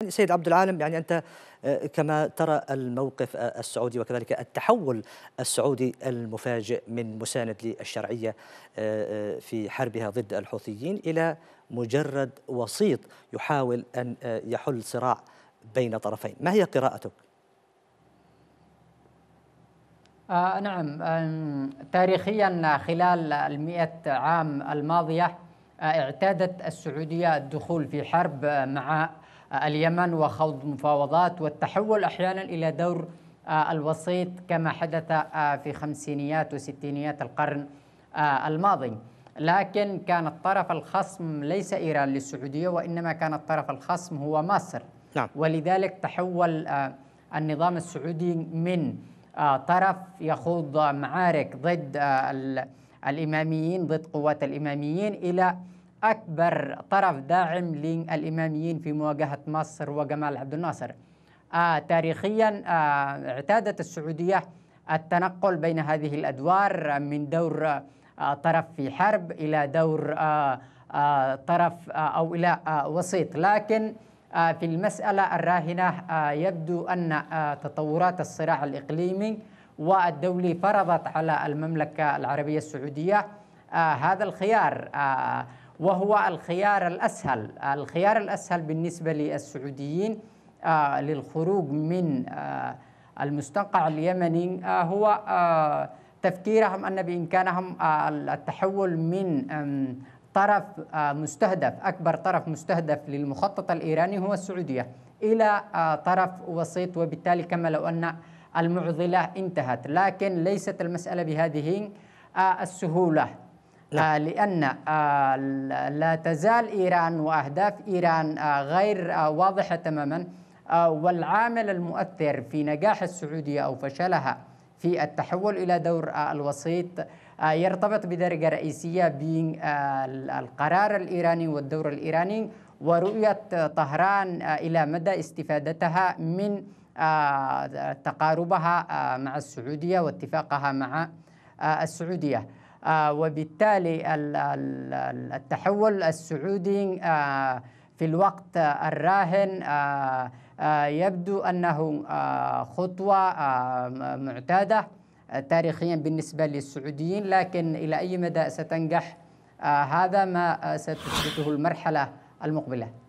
يعني سيد عبد العالم يعني أنت آه، كما ترى الموقف آه، السعودي وكذلك التحول السعودي المفاجئ من مساند للشرعية آه، في حربها ضد الحوثيين إلى مجرد وسيط يحاول أن يحل صراع بين طرفين ما هي قراءتك؟ آه نعم تاريخيا خلال المئة عام الماضية اعتادت السعودية الدخول في حرب مع اليمن وخوض مفاوضات والتحول أحيانا إلى دور آه، الوسيط كما حدث آه، في خمسينيات وستينيات القرن آه، الماضي لكن كان الطرف الخصم ليس إيران للسعودية وإنما كان الطرف الخصم هو مصر نعم. ولذلك تحول النظام السعودي من طرف يخوض معارك ضد الإماميين ضد قوات الإماميين إلى أكبر طرف داعم للإماميين في مواجهة مصر وجمال عبد الناصر آه تاريخيا آه اعتادت السعودية التنقل بين هذه الأدوار آه، من دور آه طرف في حرب إلى دور آه آه طرف آه أو إلى آه وسيط لكن آه في المسألة الراهنة آه يبدو أن آه تطورات الصراع الإقليمي والدولي فرضت على المملكة العربية السعودية آه هذا الخيار آه وهو الخيار الأسهل الخيار الأسهل بالنسبة للسعوديين آه، للخروج من آه، المستنقع اليمني آه، هو تفكيرهم أن بإمكانهم التحول من طرف مستهدف أكبر طرف مستهدف للمخطط الإيراني هو السعودية إلى طرف وسيط وبالتالي كما لو أن المعضلة انتهت لكن ليست المسألة بهذه السهولة لا. آه، لأن آه، لا تزال إيران وأهداف إيران آه، غير واضحة تماما والعامل المؤثر في نجاح السعودية أو فشلها في التحول إلى دور الوسيط يرتبط بدرجة رئيسية بين القرار الإيراني والدور الإيراني ورؤية طهران إلى مدى استفادتها من تقاربها مع السعودية واتفاقها مع السعودية آه، وبالتالي التحول السعودي آه، في الوقت الراهن آه، يبدو أنه خطوة معتادة تاريخيا بالنسبة للسعوديين لكن إلى أي مدى ستنجح هذا ما ستثبته المرحلة المقبلة